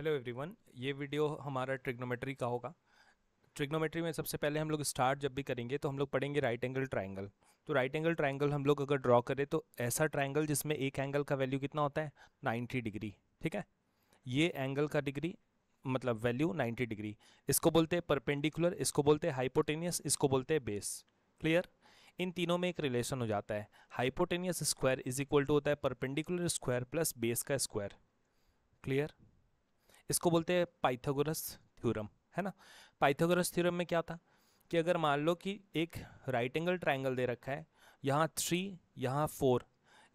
hello everyone ये video हमारा trigonometry का होगा ट्रिग्नोमेट्री में सबसे पहले हम लोग स्टार्ट जब भी करेंगे तो हम लोग पढ़ेंगे राइट एंगल ट्राइंगल तो राइट एंगल ट्राइंगल हम लोग अगर ड्रॉ करें तो ऐसा ट्राइंगल जिसमें एक एंगल का वैल्यू कितना होता है नाइन्टी डिग्री ठीक है ये एंगल का डिग्री मतलब वैल्यू नाइन्टी डिग्री इसको बोलते हैं परपेंडिकुलर इसको बोलते हैं हाइपोटेनियस इसको बोलते हैं बेस क्लियर इन तीनों में एक रिलेशन हो जाता है hypotenuse square is equal to होता है परपेंडिकुलर स्क्वायर प्लस बेस का स्क्वायर क्लियर इसको बोलते हैं पाइथागोरस थ्योरम है ना पाइथागोरस थ्योरम में क्या था कि अगर मान लो कि एक राइट एंगल ट्राइंगल दे रखा है यहाँ थ्री यहाँ फोर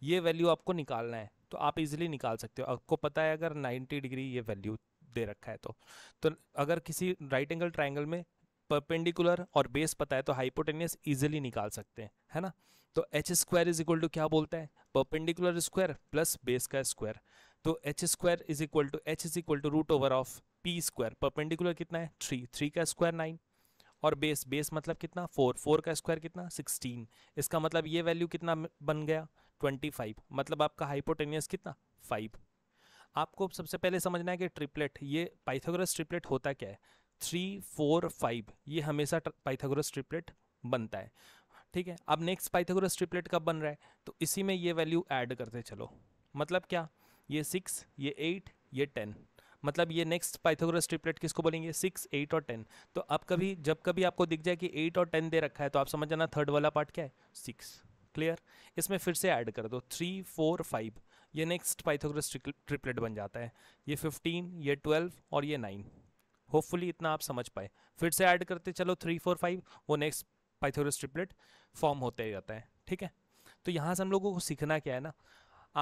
ये वैल्यू आपको निकालना है तो आप इजीली निकाल सकते हो आपको पता है अगर 90 डिग्री ये वैल्यू दे रखा है तो तो अगर किसी राइट एंगल ट्राइंगल में परपेंडिकुलर और बेस पता है तो हाइपोटेनियस इजिली निकाल सकते हैं है ना तो H square is equal to क्या बोलता है परपेंडिकुलर स्क्वायर प्लस बेस का स्क्वायर तो H square is equal to H is equal to root over of P square perpendicular कितना है थ्री थ्री का स्क्वायर नाइन और बेस बेस मतलब कितना फोर फोर का स्क्वायर कितना सिक्सटीन इसका मतलब ये वैल्यू कितना बन गया ट्वेंटी फाइव मतलब आपका हाइपोटेनियस कितना फाइव आपको सबसे पहले समझना है कि ट्रिपलेट ये पाइथागोरस ट्रिपलेट होता क्या है थ्री फोर फाइव ये हमेशा पाइथागोरस ट्रिपलेट बनता है ठीक है अब नेक्स्ट पाइथागोरस ट्रिपलेट कब बन रहा है तो इसी में ये वैल्यू ऐड करते चलो मतलब क्या ये सिक्स ये एट ये टेन मतलब ये नेक्स्ट पाइथागोरस ट्रिपलेट किसको बोलेंगे सिक्स एट और टेन तो आप कभी जब कभी आपको दिख जाए कि एट और टेन दे रखा है तो आप समझ जाना थर्ड वाला पार्ट क्या है सिक्स क्लियर इसमें फिर से ऐड कर दो थ्री फोर फाइव ये नेक्स्ट पाइथागोरस ट्रिपलेट बन जाता है ये फिफ्टीन ये ट्वेल्व और ये नाइन होपफुली इतना आप समझ पाए फिर से ऐड करते चलो थ्री फोर फाइव वो नेक्स्ट पाइथागोरस ट्रिपलेट फॉर्म होते जाता है ठीक है तो यहाँ से हम लोगों को सीखना क्या है ना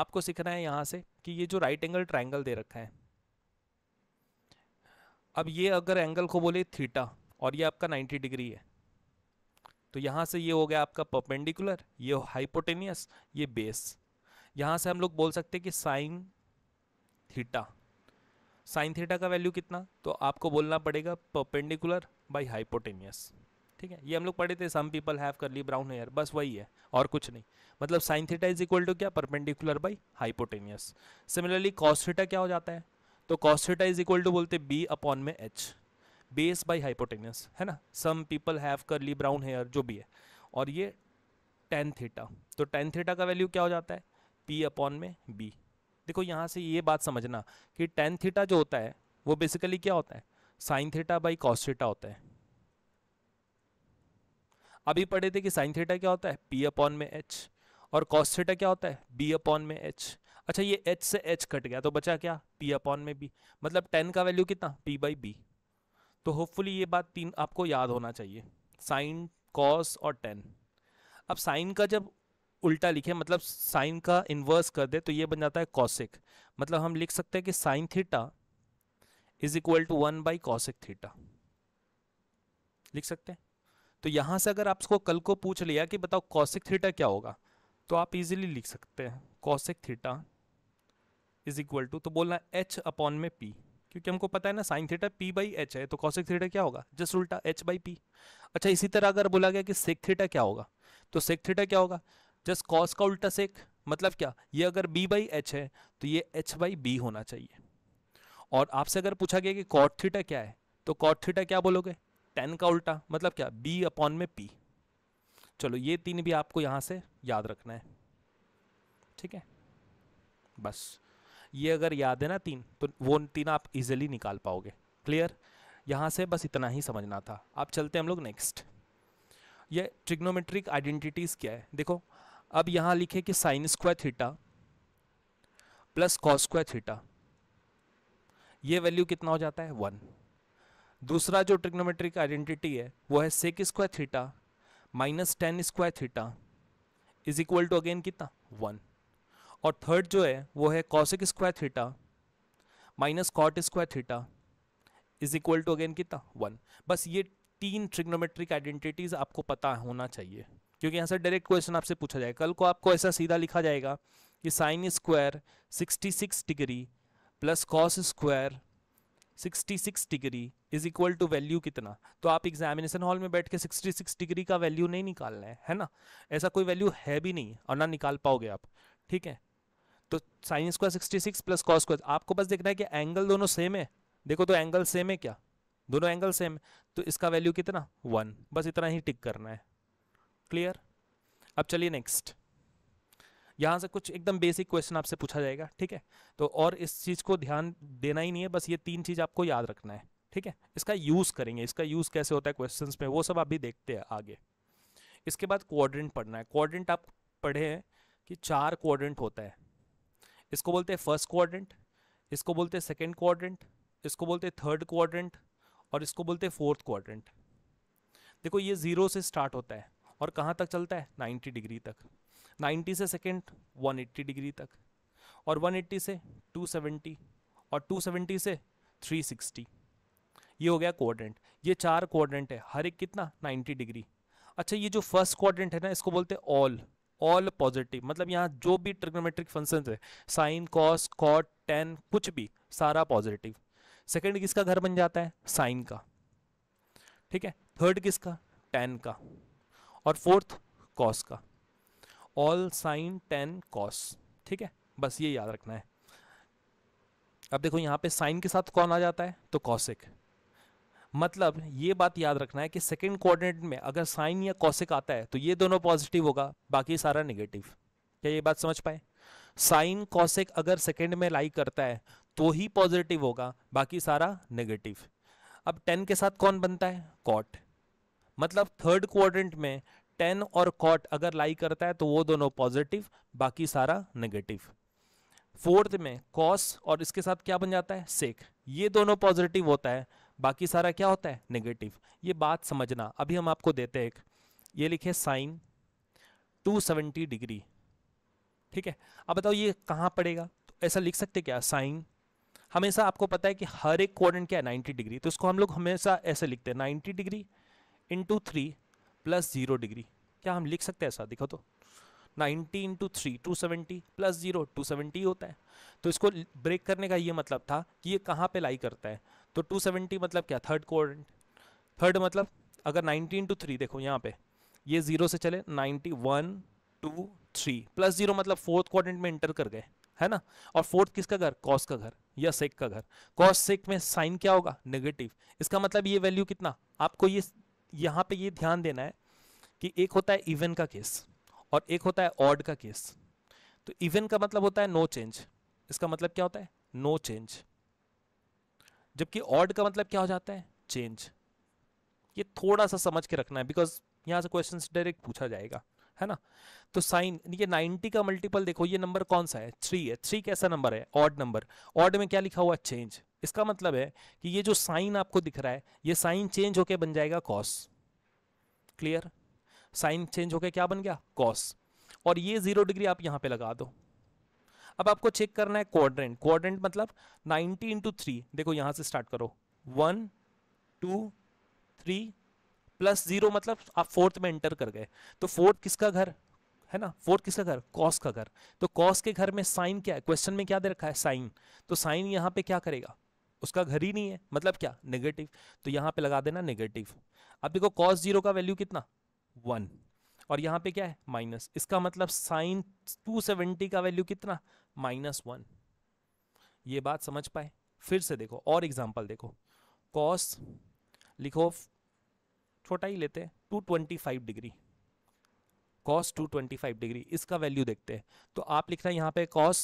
आपको सीखना है यहाँ से कि ये जो राइट एंगल ट्राइंगल दे रखा है अब ये अगर एंगल को बोले थीटा और ये आपका 90 डिग्री है तो यहाँ से ये हो गया आपका परपेंडिकुलर ये हाइपोटेनियस ये बेस यहाँ से हम लोग बोल सकते हैं कि साइन थीटा साइन थीटा का वैल्यू कितना तो आपको बोलना पड़ेगा परपेंडिकुलर बाई हाइपोटेनियस ठीक है ये हम लोग पढ़े थे some people have curly brown hair बस वही है और कुछ नहीं मतलब sine theta is equal to क्या perpendicular by hypotenuse similarly cos theta क्या हो जाता है तो cos theta is equal to बोलते बी अपॉन में एच बेस बाई हाइपोटेनियस है ना some people have curly brown hair जो भी है और ये टेन थीटा तो टेन थीटा का वैल्यू क्या हो जाता है पी अपॉन में बी देखो यहाँ से ये बात समझना कि टेन थीटा जो होता है वो बेसिकली क्या होता है sine theta by cos theta होता है अभी पढ़े थे कि साइन थीटा क्या होता है पी अपॉन में एच और कॉस थीटा क्या होता है बी अपॉन में एच अच्छा ये एच से एच कट गया तो बचा क्या पी अपॉन में बी मतलब टेन का वैल्यू कितना पी बाई बी तो होपफुली ये बात तीन आपको याद होना चाहिए साइन कॉस और टेन अब साइन का जब उल्टा लिखे मतलब साइन का इन्वर्स कर दे तो ये बन जाता है कॉसिक मतलब हम लिख सकते हैं कि sine theta is equal to one by cosec theta लिख सकते हैं तो यहाँ से अगर आपको कल को पूछ लिया कि बताओ कौशिक थीटा क्या होगा तो आप इजीली लिख सकते हैं cosec theta is equal to तो बोलना एच अपॉन में पी क्योंकि हमको पता है ना sine theta P by H है तो कौशिक थीटा क्या होगा जस्ट उल्टा एच बाई पी अच्छा इसी तरह अगर बोला गया कि सेक थीटा क्या होगा तो सेक थीटा क्या होगा जस्ट कॉस का उल्टा सेक मतलब क्या ये अगर बी बाई एच है तो ये एच बाई बी होना चाहिए और आपसे अगर पूछा गया कि कॉट थीटा क्या है तो कॉट थीटा क्या बोलोगे टेन का उल्टा मतलब क्या बी अपॉन में पी चलो ये तीन भी आपको यहां से याद रखना है ठीक है बस ये अगर याद है ना तीन तो वो तीन आप इजिली निकाल पाओगे क्लियर यहां से बस इतना ही समझना था आप चलते हम लोग नेक्स्ट ये ट्रिग्नोमेट्रिक आइडेंटिटीज़ क्या है देखो अब यहां लिखे कि sine square theta plus cos square theta ये वैल्यू कितना हो जाता है वन दूसरा जो ट्रिग्नोमेट्रिक आइडेंटिटी है वो है sec square theta minus tan square theta is equal to again कितना वन और थर्ड जो है वो है cosec square theta minus cot square theta is equal to again कितना वन बस ये तीन ट्रिग्नोमेट्रिक आइडेंटिटीज आपको पता होना चाहिए क्योंकि यहाँ से डायरेक्ट क्वेश्चन आपसे पूछा जाएगा कल को आपको ऐसा सीधा लिखा जाएगा कि sine square 66 degree plus cos square 66 degree is equal to value कितना तो आप एग्जामिनेशन हॉल में बैठ के 66 डिग्री का वैल्यू नहीं निकालना है है ना ऐसा कोई वैल्यू है भी नहीं और ना निकाल पाओगे आप ठीक है तो sine square sixty six plus cos square आपको बस देखना है कि एंगल दोनों सेम है देखो तो एंगल सेम है क्या दोनों एंगल सेम तो इसका वैल्यू कितना वन बस इतना ही टिक करना है क्लियर अब चलिए नेक्स्ट यहाँ से कुछ एकदम बेसिक क्वेश्चन आपसे पूछा जाएगा ठीक है तो और इस चीज़ को ध्यान देना ही नहीं है बस ये तीन चीज़ आपको याद रखना है ठीक है इसका यूज़ करेंगे इसका यूज़ कैसे होता है क्वेश्चन में वो सब आप भी देखते हैं आगे इसके बाद क्वाड्रेंट पढ़ना है क्वाड्रेंट आप पढ़े हैं कि चार क्वाड्रेंट होता है इसको बोलते हैं फर्स्ट क्वाड्रेंट इसको बोलते हैं सेकेंड क्वाड्रेंट इसको बोलते हैं थर्ड क्वाड्रेंट और इसको बोलते हैं फोर्थ क्वाड्रेंट देखो ये ज़ीरो से स्टार्ट होता है और कहाँ तक चलता है 90 डिग्री तक 90 से सेकेंड 180 डिग्री तक और 180 से 270 और 270 से 360 ये हो गया क्वाड्रेंट ये चार क्वाड्रेंट है हर एक कितना 90 डिग्री अच्छा ये जो फर्स्ट क्वाड्रेंट है ना इसको बोलते हैं ऑल ऑल पॉजिटिव मतलब यहाँ जो भी ट्रिग्नोमेट्रिक फंक्शन है साइन कॉस कॉट टेन कुछ भी सारा पॉजिटिव सेकेंड किसका घर बन जाता है साइन का ठीक है थर्ड किसका टेन का और फोर्थ कॉस का ऑल साइन टेन कॉस ठीक है बस ये याद रखना है अब देखो यहाँ पे साइन के साथ कौन आ जाता है तो कॉसिक मतलब ये बात याद रखना है कि सेकेंड कोऑर्डिनेट में अगर साइन या कॉसिक आता है तो ये दोनों पॉजिटिव होगा बाकी सारा निगेटिव क्या ये बात समझ पाए साइन कॉसिक अगर सेकेंड में लाई करता है तो ही पॉजिटिव होगा बाकी सारा नेगेटिव अब टेन के साथ कौन बनता है कॉट मतलब थर्ड क्वाड्रेंट में टेन और कॉट अगर लाई करता है तो वो दोनों पॉजिटिव बाकी सारा नेगेटिव फोर्थ में कॉस और इसके साथ क्या बन जाता है सेक ये दोनों पॉजिटिव होता है बाकी सारा क्या होता है नेगेटिव ये बात समझना अभी हम आपको देते हैं एक ये लिखे साइन 270 डिग्री ठीक है अब बताओ ये कहाँ पड़ेगा तो ऐसा लिख सकते क्या साइन हमेशा आपको पता है कि हर एक क्वारंट क्या है 90 डिग्री तो इसको हम लोग हमेशा ऐसे लिखते हैं 90 degree into three plus zero degree क्या हम लिख सकते हैं ऐसा दिखो तो 90 into three two seventy plus zero two seventy होता है तो इसको ब्रेक करने का ये मतलब था कि ये कहाँ पे लाई करता है तो 270 मतलब क्या थर्ड कोऑर्डिनेट थर्ड मतलब अगर 90 इंटू थ्री देखो यहाँ पे ये जीरो से चले 91 one two three plus zero मतलब फोर्थ कोऑर्डिनेट में इंटर कर गए है ना और फोर्थ किसका घर कॉस का घर या सेक का घर कॉस सेक में साइन क्या होगा नेगेटिव इसका मतलब ये वैल्यू कितना आपको ये यहाँ पे ये ध्यान देना है कि एक होता है इवन का केस और एक होता है ऑड का केस तो इवन का मतलब होता है नो चेंज इसका मतलब क्या होता है नो चेंज जबकि ऑड का मतलब क्या हो जाता है चेंज ये थोड़ा सा समझ के रखना है बिकॉज यहाँ से क्वेश्चन डायरेक्ट पूछा जाएगा है ना तो साइन ये 90 का मल्टीपल देखो ये नंबर कौन सा है थ्री है थ्री कैसा नंबर है ऑड नंबर ऑड में क्या लिखा हुआ चेंज इसका मतलब है कि ये जो साइन आपको दिख रहा है ये साइन चेंज होके बन जाएगा कॉस क्लियर साइन चेंज होके क्या बन गया कॉस और ये जीरो डिग्री आप यहाँ पे लगा दो अब आपको चेक करना है क्वाड्रेंट क्वाड्रेंट मतलब 90 इंटू थ्री देखो यहाँ से स्टार्ट करो one two three plus zero मतलब आप फोर्थ में एंटर कर गए तो फोर्थ किसका घर है ना फोर्थ किसका घर कॉस का घर तो कॉस के घर में साइन क्या है क्वेश्चन में क्या दे रखा है साइन तो साइन यहाँ पे क्या करेगा उसका घर ही नहीं है मतलब क्या नेगेटिव तो यहाँ पे लगा देना नेगेटिव अब देखो कॉस जीरो का वैल्यू कितना वन और यहाँ पे क्या है माइनस इसका मतलब साइन टू सेवेंटी का वैल्यू कितना माइनस वन ये बात समझ पाए फिर से देखो और एग्जाम्पल देखो कॉस लिखो छोटा ही लेते हैं two twenty five degree cos two twenty five degree इसका वैल्यू देखते हैं तो आप लिख रहे हैं यहाँ पे कॉस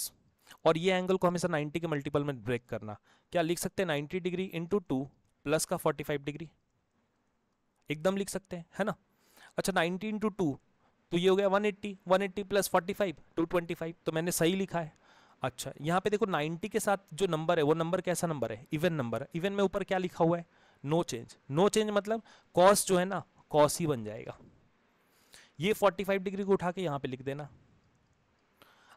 और ये एंगल को हमेशा 90 के मल्टीपल में ब्रेक करना क्या लिख सकते हैं 90 डिग्री इंटू टू प्लस का 45 डिग्री एकदम लिख सकते हैं है ना अच्छा 90 इंटू टू तो ये हो गया 180 180 प्लस 45 225 तो मैंने सही लिखा है अच्छा यहाँ पे देखो 90 के साथ जो नंबर है वो नंबर कैसा नंबर है इवन नंबर है इवन में ऊपर क्या लिखा हुआ है नो चेंज नो चेंज मतलब कॉस जो है ना कॉस ही बन जाएगा ये 45 डिग्री को उठा के यहाँ पे लिख देना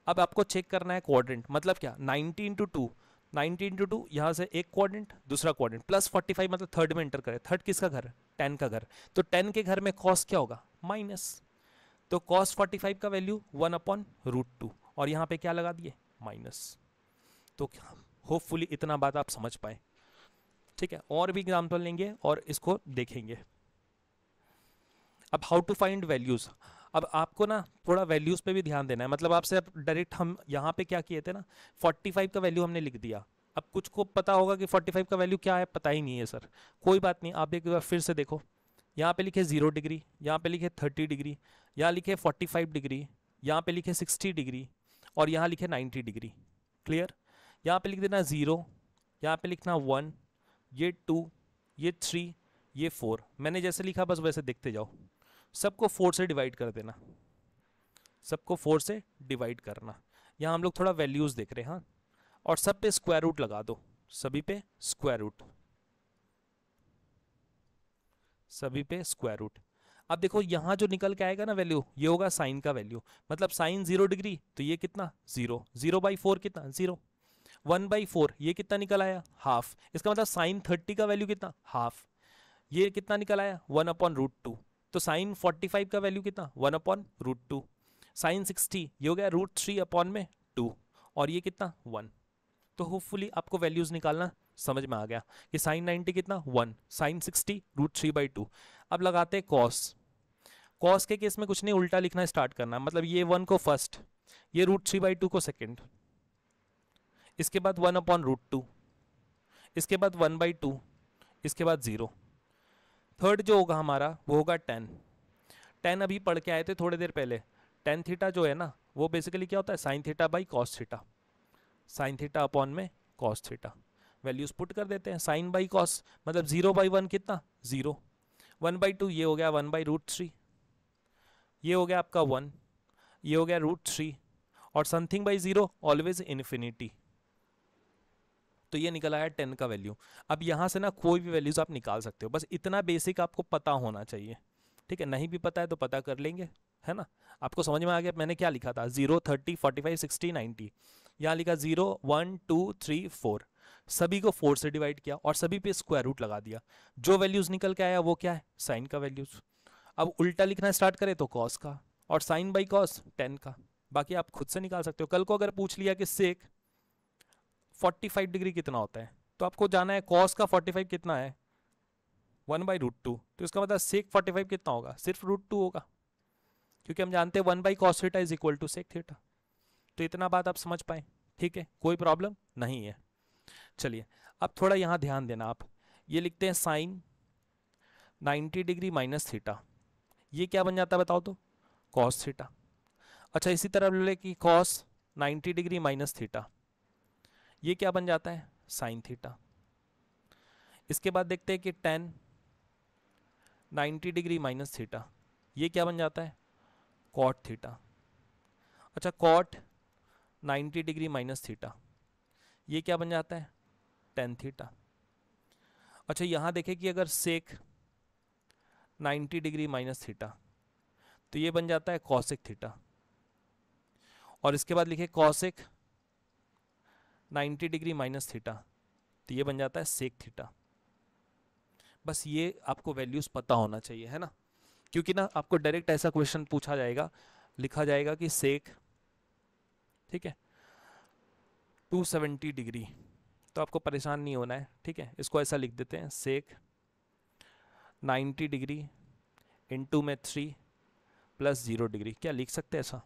अब आपको चेक करना है क्वाड्रेंट मतलब क्या 19 into two ninety into two यहाँ से एक क्वाड्रेंट दूसरा क्वाड्रेंट प्लस 45 मतलब थर्ड में एंटर करें थर्ड किसका घर टेन का घर तो टेन के घर में कॉस क्या होगा माइनस तो कॉस 45 का value one upon root two और यहाँ पे क्या लगा दिए माइनस तो होपफुली इतना बात आप समझ पाए ठीक है और भी एग्जाम्पल लेंगे और इसको देखेंगे अब हाउ टू फाइंड वैल्यूज़ अब आपको ना थोड़ा वैल्यूज़ पे भी ध्यान देना है मतलब आपसे अब डायरेक्ट हम यहाँ पे क्या किए थे ना 45 का वैल्यू हमने लिख दिया अब कुछ को पता होगा कि 45 का वैल्यू क्या है पता ही नहीं है सर कोई बात नहीं आप एक बार फिर से देखो यहाँ पे लिखे ज़ीरो डिग्री यहाँ पे लिखे थर्टी डिग्री यहाँ लिखे फोर्टी फाइव डिग्री यहाँ पे लिखे सिक्सटी डिग्री और यहाँ लिखे नाइन्टी डिग्री क्लियर यहाँ पे लिख देना ज़ीरो यहाँ पे लिखना वन ये टू ये थ्री ये फोर मैंने जैसे लिखा बस वैसे देखते जाओ सबको फोर से डिवाइड कर देना सबको फोर से डिवाइड करना यहाँ हम लोग थोड़ा वैल्यूज़ देख रहे हैं हाँ और सब पे स्क्वायर रूट लगा दो सभी पे स्क्वायर रूट सभी पे स्क्वायर रूट अब देखो यहाँ जो निकल के आएगा ना वैल्यू ये होगा साइन का वैल्यू मतलब साइन जीरो डिग्री तो ये कितना जीरो जीरो बाई फोर कितना जीरो वन बाई फोर ये कितना निकल आया हाफ इसका मतलब साइन थर्टी का वैल्यू कितना हाफ ये कितना निकल आया वन अपॉन रूट टू तो साइन फोर्टी फाइव का वैल्यू कितना one upon root two sine sixty ये हो गया रूट थ्री अपॉन में टू और ये कितना वन तो होपफुली आपको वैल्यूज़ निकालना समझ में आ गया कि साइन नाइन्टी कितना one sine sixty root three by two अब लगाते हैं कॉस कॉस के केस में कुछ नहीं उल्टा लिखना स्टार्ट करना मतलब ये वन को फर्स्ट ये रूट थ्री बाई टू को सेकेंड इसके बाद वन अपॉन रूट टू इसके बाद वन बाई टू इसके बाद ज़ीरो थर्ड जो होगा हमारा वो होगा टेन टेन अभी पढ़ के आए थे थोड़ी देर पहले टेन थीटा जो है ना वो बेसिकली क्या होता है sine theta by cos theta sine theta upon में कॉस थीटा वैल्यूज पुट कर देते हैं साइन बाई कॉस मतलब जीरो बाई वन कितना जीरो वन बाई टू ये हो गया वन बाई रूट थ्री ये हो गया आपका वन ये हो गया रूट थ्री और something by zero always infinity तो ये निकल आया टेन का वैल्यू अब यहाँ से ना कोई भी वैल्यूज आप निकाल सकते हो बस इतना बेसिक आपको पता होना चाहिए ठीक है नहीं भी पता है तो पता कर लेंगे है ना आपको समझ में आ गया मैंने क्या लिखा था zero thirty forty five sixty ninety यहाँ लिखा zero one two three four सभी को फोर से डिवाइड किया और सभी पे स्क्वायर रूट लगा दिया जो वैल्यूज निकल के आया वो क्या है साइन का वैल्यूज अब उल्टा लिखना स्टार्ट करें तो कॉस का और साइन बाई कॉस टेन का बाकी आप खुद से निकाल सकते हो कल को अगर पूछ लिया कि सेक 45 डिग्री कितना होता है तो आपको जाना है कॉस का 45 कितना है वन बाई रूट टू तो इसका मतलब सेक 45 कितना होगा सिर्फ रूट टू होगा क्योंकि हम जानते हैं one by cos theta is equal to sec theta तो इतना बात आप समझ पाए ठीक है कोई प्रॉब्लम नहीं है चलिए अब थोड़ा यहाँ ध्यान देना आप ये लिखते हैं साइन 90 डिग्री माइनस थीटा ये क्या बन जाता है बताओ तो कॉस थीटा अच्छा इसी तरह ले कि कॉस 90 डिग्री माइनस थीटा ये क्या बन जाता है साइन थीटा इसके बाद देखते हैं कि टेन 90 डिग्री माइनस थीटा ये क्या बन जाता है कॉट थीटा अच्छा कॉट 90 डिग्री माइनस थीटा ये क्या बन जाता है टेन थीटा अच्छा यहाँ देखें कि अगर सेक 90 डिग्री माइनस थीटा तो ये बन जाता है कॉसिक थीटा और इसके बाद लिखे कॉसिक 90 डिग्री माइनस थीटा तो ये बन जाता है सेक थीटा बस ये आपको वैल्यूज़ पता होना चाहिए है ना क्योंकि ना आपको डायरेक्ट ऐसा क्वेश्चन पूछा जाएगा लिखा जाएगा कि सेक ठीक है 270 डिग्री तो आपको परेशान नहीं होना है ठीक है इसको ऐसा लिख देते हैं सेक 90 डिग्री इंटू में थ्री प्लस ज़ीरो डिग्री क्या लिख सकते हैं ऐसा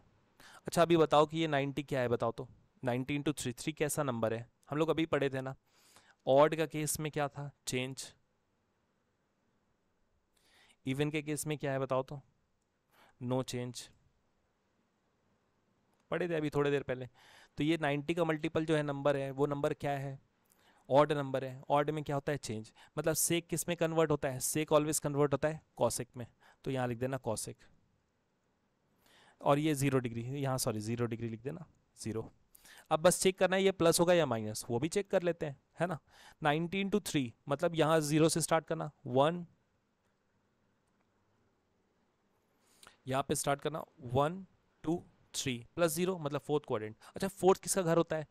अच्छा अभी बताओ कि ये 90 क्या है बताओ तो नाइनटीन टू थ्री थ्री कैसा नंबर है हम लोग अभी पढ़े थे ना ऑड का केस में क्या था चेंज इवन के केस में क्या है बताओ तो नो चेंज पढ़े थे अभी थोड़ी देर पहले तो ये 90 का मल्टीपल जो है नंबर है वो नंबर क्या है ऑड नंबर है ऑड में क्या होता है चेंज मतलब सेक किस में कन्वर्ट होता है सेक ऑलवेज कन्वर्ट होता है कॉसिक में तो यहाँ लिख देना कॉसिक और ये ज़ीरो डिग्री यहाँ सॉरी ज़ीरो डिग्री लिख देना ज़ीरो अब बस चेक करना है ये प्लस होगा या माइनस वो भी चेक कर लेते हैं है ना नाइनटीन टू थ्री मतलब यहाँ जीरो से स्टार्ट करना वन यहाँ पे स्टार्ट करना one two three plus zero मतलब फोर्थ क्वाड्रेंट अच्छा फोर्थ किसका घर होता है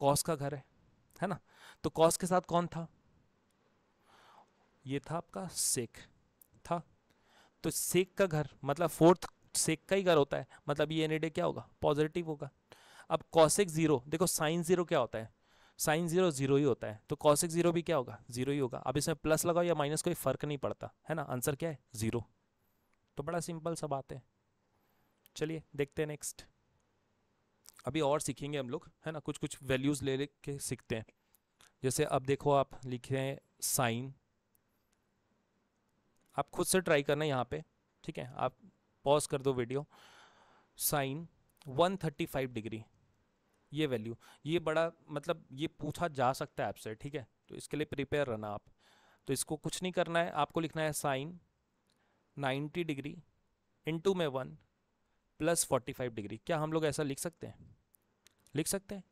कॉस का घर है है ना तो कॉस के साथ कौन था ये था आपका सेक था तो सेक का घर मतलब फोर्थ सेक का ही घर होता है मतलब ये एनिडे क्या होगा पॉजिटिव होगा अब कॉसिक जीरो देखो साइन जीरो क्या होता है साइन जीरो जीरो ही होता है तो कॉसिक जीरो भी क्या होगा जीरो ही होगा अब इसमें प्लस लगाओ या माइनस कोई फर्क नहीं पड़ता है ना आंसर क्या है जीरो तो बड़ा सिंपल सा बात है चलिए देखते हैं नेक्स्ट अभी और सीखेंगे हम लोग है ना कुछ कुछ वैल्यूज़ ले के सीखते हैं जैसे अब देखो आप लिख रहे हैं साइन आप खुद से ट्राई करना यहाँ पे ठीक है आप पॉज कर दो वीडियो साइन 135 डिग्री ये वैल्यू ये बड़ा मतलब ये पूछा जा सकता है आपसे ठीक है तो इसके लिए प्रिपेयर रहना आप तो इसको कुछ नहीं करना है आपको लिखना है साइन 90 डिग्री इंटू में one plus forty five degree क्या हम लोग ऐसा लिख सकते हैं लिख सकते हैं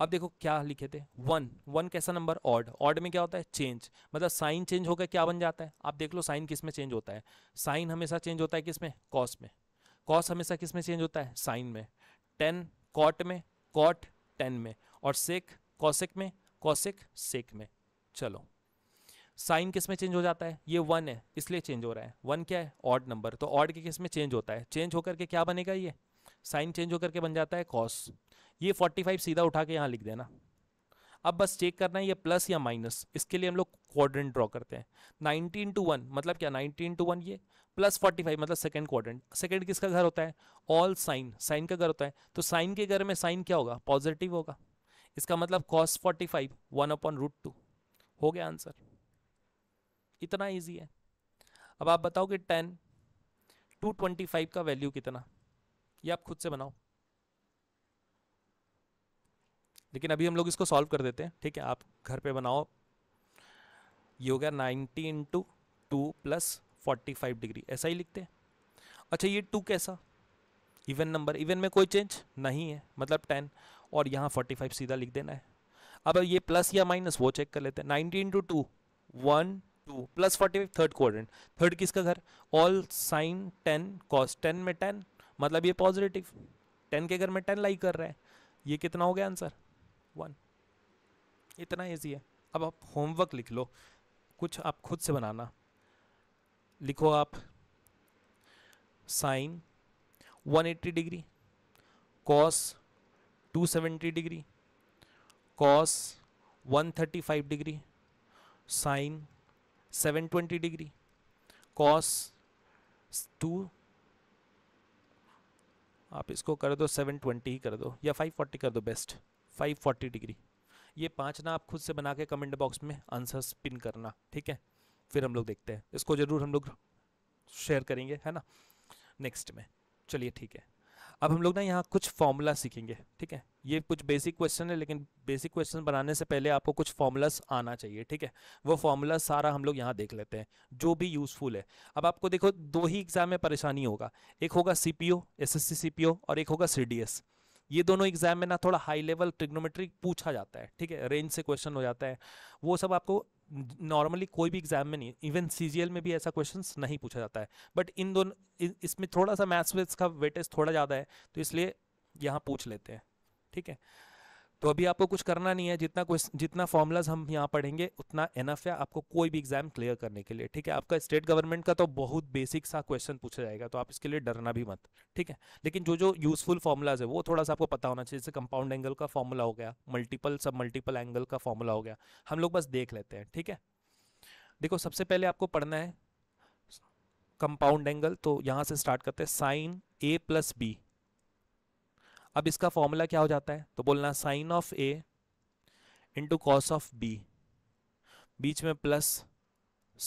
अब देखो क्या लिखे थे वन वन कैसा नंबर ऑड ऑड में क्या होता है चेंज मतलब साइन चेंज होकर क्या बन जाता है आप देख लो साइन किस में चेंज होता है साइन हमेशा चेंज होता है किस में कॉस में कॉस हमेशा किस में चेंज होता है साइन में टेन कॉट में कॉट टेन में और सेक कौशिक में कौशिक सेक में चलो साइन किस में चेंज हो जाता है ये वन है इसलिए चेंज हो रहा है वन क्या है ऑड नंबर तो ऑड के किस में चेंज होता है चेंज होकर के क्या बनेगा ये साइन चेंज होकर के बन जाता है कॉस ये 45 सीधा उठा के यहाँ लिख देना अब बस चेक करना है ये प्लस या माइनस इसके लिए हम लोग क्वाड्रेंट ड्रॉ करते हैं 19 टू वन मतलब क्या 19 टू वन ये प्लस फोर्टी फाइव मतलब सेकेंड क्वाड्रेंट सेकेंड किसका घर होता है ऑल साइन साइन का घर होता है तो साइन के घर में साइन क्या होगा पॉजिटिव होगा इसका मतलब cos forty five one upon root two हो गया आंसर इतना ईजी है अब आप बताओ कि टेन टू ट्वेंटी फाइव का वैल्यू कितना ये आप खुद से बनाओ लेकिन अभी हम लोग इसको सॉल्व कर देते हैं ठीक है आप घर पे बनाओ ये हो गया ninety into two plus forty five degree ऐसा ही लिखते हैं अच्छा ये टू कैसा इवन नंबर इवन में कोई चेंज नहीं है मतलब टेन और यहाँ फोर्टी फाइव सीधा लिख देना है अब ये प्लस या माइनस वो चेक कर लेते हैं nineteen two two one two plus forty five third quadrant third किसका घर all sine tan cos tan में टेन मतलब ये पॉजिटिव टेन के घर में टेन लाई कर रहे हैं ये कितना हो गया आंसर वन इतना ईजी है अब आप होमवर्क लिख लो कुछ आप खुद से बनाना लिखो आप sine 180 degree cos 270 degree cos 135 degree sine 720 degree cos two आप इसको कर दो 720 ही कर दो या 540 कर दो बेस्ट 540 डिग्री ये पाँच ना आप खुद से बना के कमेंट बॉक्स में आंसर्स पिन करना ठीक है फिर हम लोग देखते हैं इसको ज़रूर हम लोग शेयर करेंगे है ना नेक्स्ट में चलिए ठीक है अब हम लोग ना यहाँ कुछ फॉर्मूला सीखेंगे ठीक है ये कुछ बेसिक क्वेश्चन है लेकिन बेसिक क्वेश्चन बनाने से पहले आपको कुछ फॉर्मूलास आना चाहिए ठीक है वो फॉर्मूला सारा हम लोग यहाँ देख लेते हैं जो भी यूज़फुल है अब आपको देखो दो ही एग्ज़ाम में परेशानी होगा एक होगा C P O S S C C P O और एक होगा सी डी एस ये दोनों एग्जाम में ना थोड़ा हाई लेवल ट्रिग्नोमेट्री पूछा जाता है ठीक है रेंज से क्वेश्चन हो जाता है वो सब आपको नॉर्मली कोई भी एग्जाम में नहीं इवन सी में भी ऐसा क्वेश्चन नहीं पूछा जाता है बट इन दोनों इसमें थोड़ा सा मैथ्स का वेटेज थोड़ा ज़्यादा है तो इसलिए यहाँ पूछ लेते हैं ठीक है तो अभी आपको कुछ करना नहीं है जितना जितना फॉर्मूलाज हम यहाँ पढ़ेंगे उतना एनफ है आपको कोई भी एग्जाम क्लियर करने के लिए ठीक है आपका स्टेट गवर्नमेंट का तो बहुत बेसिक सा क्वेश्चन पूछा जाएगा तो आप इसके लिए डरना भी मत ठीक है लेकिन जो जो यूजफुल फॉर्मूलाज है वो थोड़ा सा आपको पता होना चाहिए जैसे कंपाउंड एंगल का फॉर्मूला हो गया मल्टीपल सब मल्टीपल एंगल का फॉर्मूला हो गया हम लोग बस देख लेते हैं ठीक है देखो सबसे पहले आपको पढ़ना है कंपाउंड एंगल तो यहाँ से स्टार्ट करते हैं साइन ए प्लस बी अब इसका फॉर्मूला क्या हो जाता है तो बोलना sine of A into cos of B बीच में plus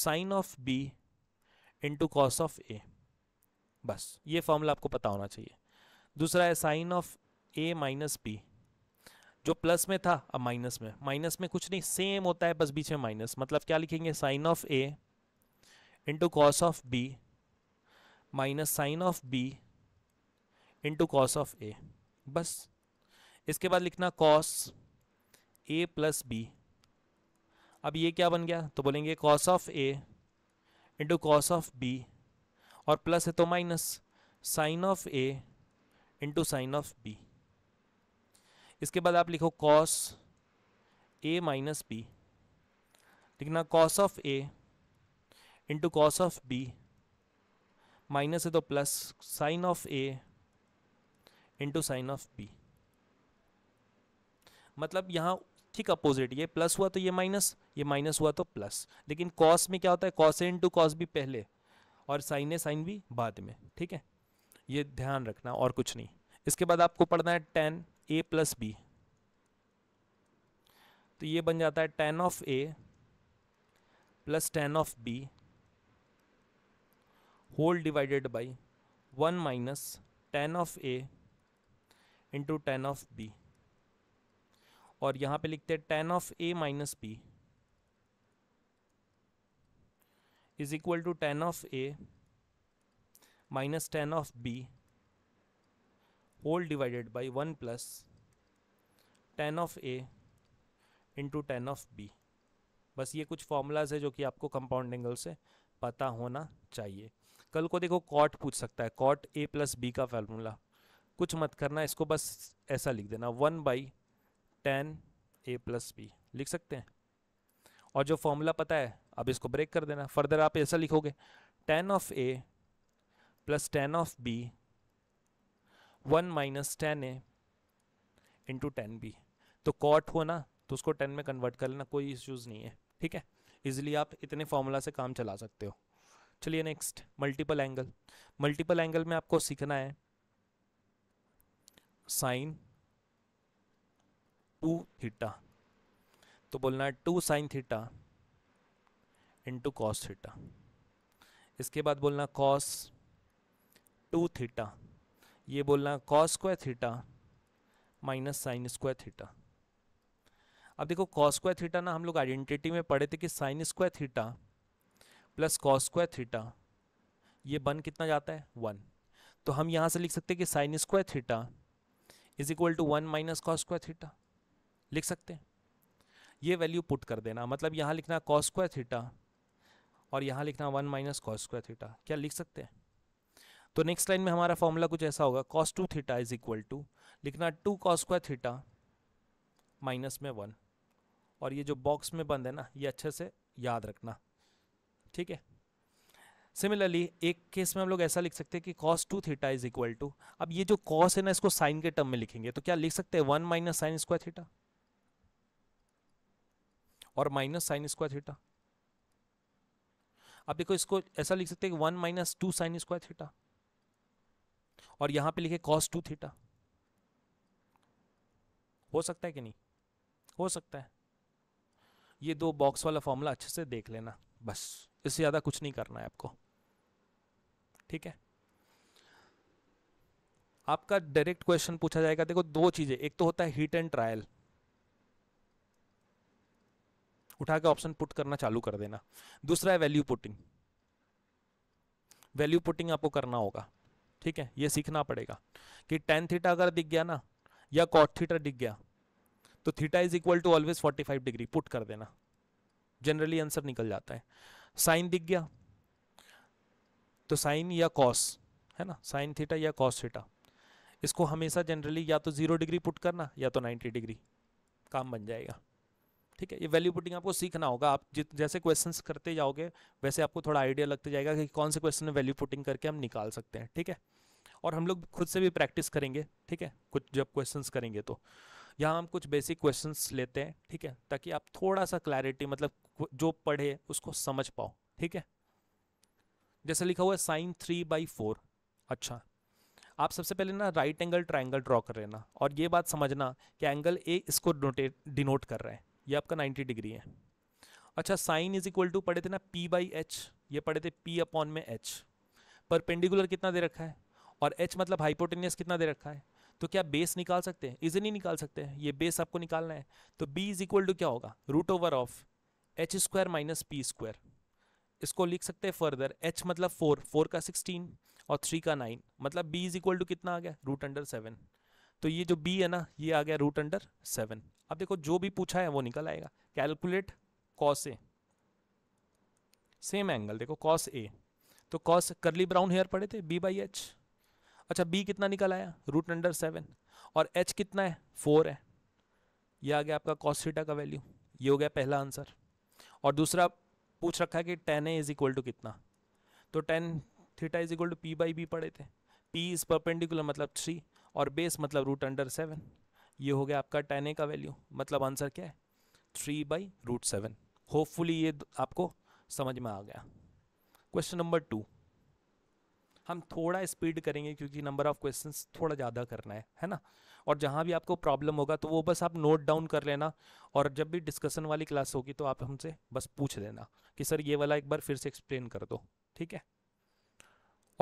sine of B into cos of A बस ये फॉर्मूला आपको पता होना चाहिए दूसरा है sine of A minus B जो प्लस में था अब माइनस में माइनस में कुछ नहीं सेम होता है बस बीच में माइनस मतलब क्या लिखेंगे sine of A into cos of B minus sine of B into cos of A बस इसके बाद लिखना कॉस ए प्लस बी अब ये क्या बन गया तो बोलेंगे cos of A into cos of B और प्लस है तो minus sine of A into sine of B इसके बाद आप लिखो कॉस ए माइनस बी लिखना cos of A into cos of B minus है तो plus sine of A into sine of P मतलब यहाँ ठीक अपोजिट ये प्लस हुआ तो ये माइनस ये माइनस हुआ तो प्लस लेकिन कॉस में क्या होता है कॉस ए इंटू कॉस भी पहले और साइन ए साइन भी बाद में ठीक है ये ध्यान रखना और कुछ नहीं इसके बाद आपको पढ़ना है टेन ए प्लस बी तो ये बन जाता है tan of A plus tan of B whole divided by one minus tan of A into tan of B और यहां पे लिखते हैं tan of A minus B is equal to tan of A minus tan of B whole divided by one plus tan of A into tan of B बस ये कुछ formulas है जो कि आपको कंपाउंड एंगल से पता होना चाहिए कल को देखो कॉट पूछ सकता है कॉट ए प्लस बी का फार्मूला कुछ मत करना इसको बस ऐसा लिख देना one by tan A plus B लिख सकते हैं और जो फॉर्मूला पता है अब इसको ब्रेक कर देना फर्दर आप ऐसा लिखोगे tan of A plus tan of B one minus tan A into tan B तो कॉट हो ना तो उसको टेन में कन्वर्ट कर लेना कोई इश्यूज़ नहीं है ठीक है इजिली आप इतने फॉर्मूला से काम चला सकते हो चलिए next multiple angle multiple angle में आपको सीखना है साइन टू थीटा तो बोलना है two sine theta into cos theta इसके बाद बोलना कॉस टू थीटा ये बोलना cos square theta minus sine square theta अब देखो कॉस स्क्वायर थीटा ना हम लोग आइडेंटिटी में पढ़े थे कि sine square theta plus cos square theta ये बन कितना जाता है वन तो हम यहाँ से लिख सकते हैं कि sine square theta is equal to one minus cos square theta लिख सकते हैं ये वैल्यू पुट कर देना मतलब यहाँ लिखना कॉस स्क्वायर थीटा और यहाँ लिखना one minus cos square theta क्या लिख सकते हैं तो नेक्स्ट लाइन में हमारा फॉर्मूला कुछ ऐसा होगा cos two theta is equal to लिखना two cos square theta minus में वन और ये जो बॉक्स में बंद है ना ये अच्छे से याद रखना ठीक है सिमिलरली एक केस में हम लोग ऐसा लिख सकते हैं कि cos two theta is equal to अब ये जो कॉस है ना इसको साइन के टर्म में लिखेंगे तो क्या लिख सकते हैं one minus sine square theta और माइनस साइन स्क्वायर थीटा अब देखो इसको ऐसा लिख सकते हैं one minus two sine square theta और यहां पे लिखे कॉस टू थीटा हो सकता है कि नहीं हो सकता है ये दो बॉक्स वाला फॉर्मूला अच्छे से देख लेना बस इससे ज़्यादा कुछ नहीं करना है आपको ठीक है आपका डायरेक्ट क्वेश्चन पूछा जाएगा देखो दो चीजें एक तो होता है हीट एंड ट्रायल उठा के ऑप्शन पुट करना चालू कर देना दूसरा है वैल्यू पुटिंग वैल्यू पुटिंग आपको करना होगा ठीक है ये सीखना पड़ेगा कि टेन थीटा अगर दिख गया ना या कॉट थीटा दिख गया तो theta is equal to always 45 degree put कर देना जनरली आंसर निकल जाता है साइन दिख गया तो साइन या कॉस है ना साइन थीटा या कॉस थीटा इसको हमेशा जनरली या तो ज़ीरो डिग्री पुट करना या तो नाइन्टी डिग्री काम बन जाएगा ठीक है ये वैल्यू पुटिंग आपको सीखना होगा आप जित जैसे क्वेश्चन करते जाओगे वैसे आपको थोड़ा आइडिया लगता जाएगा कि कौन से क्वेश्चन में वैल्यू पुटिंग करके हम निकाल सकते हैं ठीक है और हम लोग खुद से भी प्रैक्टिस करेंगे ठीक है कुछ जब क्वेश्चन करेंगे तो यहाँ हम कुछ बेसिक क्वेश्चन लेते हैं ठीक है ताकि आप थोड़ा सा क्लैरिटी मतलब जो पढ़े उसको समझ पाओ ठीक है जैसे लिखा हुआ है साइन थ्री बाई फोर अच्छा आप सबसे पहले ना राइट एंगल ट्राइंगल ड्रॉ कर रहे ना और ये बात समझना कि एंगल ए इसको डिनोट कर रहे हैं ये आपका 90 डिग्री है अच्छा साइन इज इक्वल टू पढ़े थे ना पी बाई एच ये पढ़े थे पी अपॉन में एच पर पेंडिकुलर कितना दे रखा है और एच मतलब हाइपोटेनियस कितना दे रखा है तो क्या बेस निकाल सकते हैं नहीं निकाल सकते हैं ये बेस आपको निकालना है तो बी इज इक्वल टू क्या होगा root over of H square minus P square इसको लिख सकते हैं फर्दर एच मतलब फोर फोर का सिक्सटीन और थ्री का नाइन मतलब बी इज इक्वल टू कितना आ गया रूट अंडर सेवन तो ये जो बी है ना ये आ गया रूट अंडर सेवन अब देखो जो भी पूछा है वो निकल आएगा calculate cos A same angle देखो कॉस ए तो कॉस करली ब्राउन हेयर पड़े थे बी बाई एच अच्छा बी कितना निकल आया रूट अंडर सेवन और एच कितना है फोर है यह आ गया आपका कॉस थीटा का वैल्यू ये हो गया पहला आंसर और दूसरा पूछ रखा है कि tan A is equal to कितना तो tan theta is equal to P by B पढ़े थे पी इज परपेंडिकुलर मतलब थ्री और बेस मतलब रूट अंडर सेवन ये हो गया आपका टेन ए का वैल्यू मतलब आंसर क्या है three by root seven hopefully ये आपको समझ में आ गया क्वेश्चन नंबर टू हम थोड़ा स्पीड करेंगे क्योंकि नंबर ऑफ़ क्वेश्चन थोड़ा ज़्यादा करना है है ना और जहाँ भी आपको प्रॉब्लम होगा तो वो बस आप नोट डाउन कर लेना और जब भी डिस्कशन वाली क्लास होगी तो आप हमसे बस पूछ लेना कि सर ये वाला एक बार फिर से एक्सप्लेन कर दो ठीक है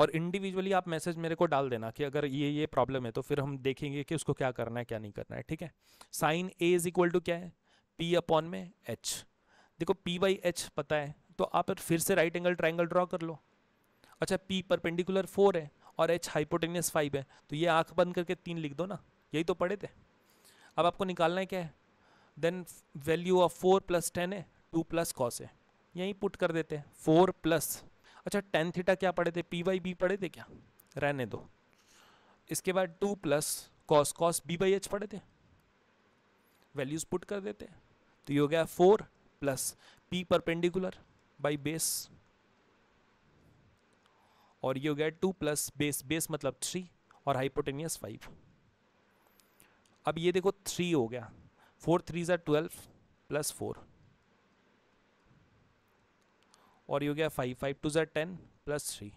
और इंडिविजुअली आप मैसेज मेरे को डाल देना कि अगर ये ये प्रॉब्लम है तो फिर हम देखेंगे कि उसको क्या करना है क्या नहीं करना है ठीक है sine A is equal to क्या है पी अपॉन में एच देखो पी बाई एच पता है तो आप फिर से राइट एंगल ट्राइंगल ड्रॉ कर लो अच्छा पी परपेंडिकुलर फोर है और एच हाइपोटेनियस फाइव है तो ये आँख बंद करके तीन लिख दो ना यही तो पढ़े थे अब आपको निकालना है क्या है then value of four plus tan है टू प्लस कॉस है यहीं पुट कर देते हैं फोर प्लस अच्छा टेन थीटा क्या पढ़े थे पी वाई बी पढ़े थे क्या रहने दो इसके बाद two plus cos cos B by H पढ़े थे वैल्यूज़ पुट कर देते हैं तो ये हो गया four plus P perpendicular by base मतलब और ये हो गया टू प्लस बेस बेस मतलब थ्री और हाइपोटेनियस फाइव अब ये देखो थ्री हो गया फोर थ्री जै ट्वेल्व प्लस फोर और ये हो गया फाइव फाइव टू ज़ा टेन प्लस थ्री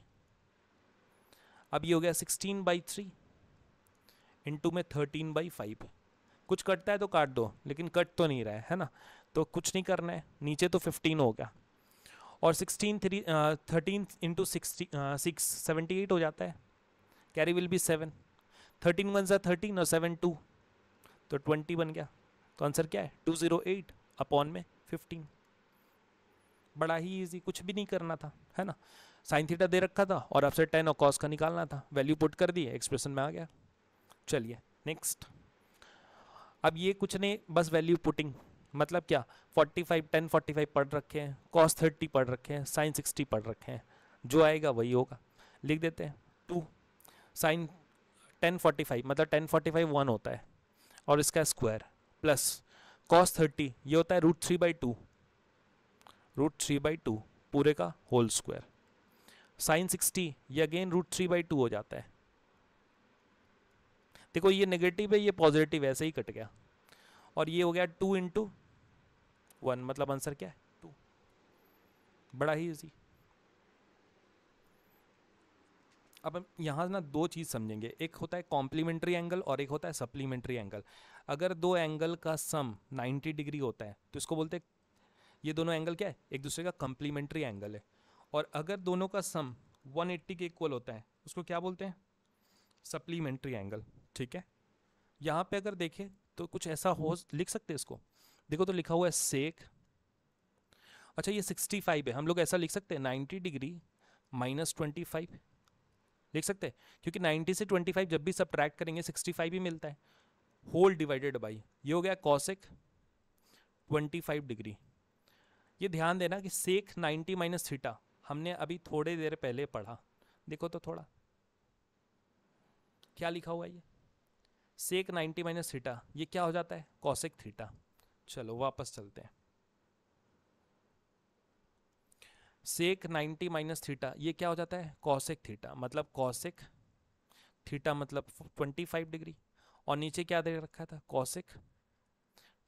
अब ये हो गया सिक्सटीन बाई थ्री इंटू में थर्टीन बाई फाइव कुछ कटता है तो काट दो लेकिन कट तो नहीं रहा है है ना तो कुछ नहीं करना है नीचे तो फिफ्टीन हो गया और sixteen three thirteen into six seventy eight हो जाता है carry will be seven thirteen one सा थर्टीन और सेवन टू तो ट्वेंटी बन गया तो आंसर क्या है टू ज़ीरो एट अपॉन में फिफ्टीन बड़ा ही इजी कुछ भी नहीं करना था है ना साइन थीटा दे रखा था और आपसे टेन और कॉस का निकालना था वैल्यू पुट कर दिए एक्सप्रेशन में आ गया चलिए नेक्स्ट अब ये कुछ नहीं बस वैल्यू पुटिंग मतलब क्या 45 10 45 पढ़ रखे हैं कॉस 30 पढ़ रखे हैं साइन 60 पढ़ रखे हैं जो आएगा वही होगा लिख देते हैं टू साइन 10 45 मतलब 10 45 फाइव वन होता है और इसका स्क्वायर प्लस कॉस 30 ये होता है root three by two root three by two पूरे का होल स्क्वायर साइन 60 ये again root three by two हो जाता है देखो ये नेगेटिव है ये पॉजिटिव ऐसे ही कट गया और ये हो गया टू इंटू वन मतलब आंसर क्या है टू बड़ा ही इजी अब हम यहाँ ना दो चीज़ समझेंगे एक होता है कॉम्प्लीमेंट्री एंगल और एक होता है सप्लीमेंट्री एंगल अगर दो एंगल का सम 90 डिग्री होता है तो इसको बोलते हैं ये दोनों एंगल क्या है एक दूसरे का कॉम्प्लीमेंट्री एंगल है और अगर दोनों का सम 180 के इक्वल होता है उसको क्या बोलते हैं सप्लीमेंट्री एंगल ठीक है यहाँ पे अगर देखें तो कुछ ऐसा हो लिख सकते हैं इसको देखो तो लिखा हुआ है सेक अच्छा ये 65 है हम लोग ऐसा लिख सकते हैं 90 डिग्री माइनस ट्वेंटी फाइव लिख सकते हैं क्योंकि 90 से 25 जब भी सब करेंगे 65 ही मिलता है होल डिवाइडेड बाई ये हो गया कॉसिक 25 डिग्री ये ध्यान देना कि सेक 90 माइनस थीटा हमने अभी थोड़े देर पहले पढ़ा देखो तो थोड़ा क्या लिखा हुआ ये सेक 90 माइनस थीटा ये क्या हो जाता है कॉसिक थीटा चलो वापस चलते हैं सेक 90 माइनस थीटा ये क्या हो जाता है कॉसेक थीटा मतलब कॉसेक थीटा मतलब 25 डिग्री और नीचे क्या दे रखा था कॉसेक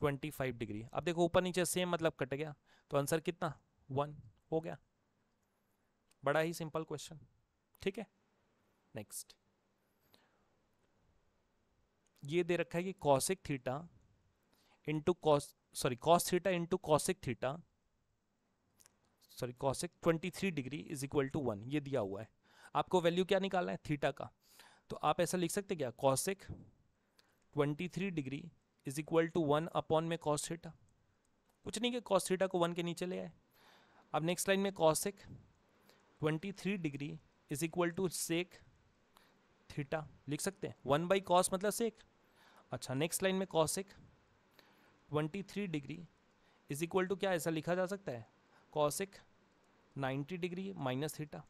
25 डिग्री अब देखो ऊपर नीचे सेम मतलब कट गया तो आंसर कितना वन हो गया बड़ा ही सिंपल क्वेश्चन ठीक है नेक्स्ट ये दे रखा है कि cosec theta into cos sorry cos theta into cosec theta sorry cosec 23 degree is equal to one ये दिया हुआ है आपको वैल्यू क्या निकालना है थीटा का तो आप ऐसा लिख सकते क्या cosec 23 degree is equal to one upon में कॉस थीटा कुछ नहीं कि कॉस थीटा को वन के नीचे ले आए अब नेक्स्ट लाइन में cosec 23 degree is equal to sec theta लिख सकते हैं वन बाई कॉस मतलब सेक अच्छा नेक्स्ट लाइन में cosec twenty three degree is equal to क्या ऐसा लिखा जा सकता है cosec ninety degree minus theta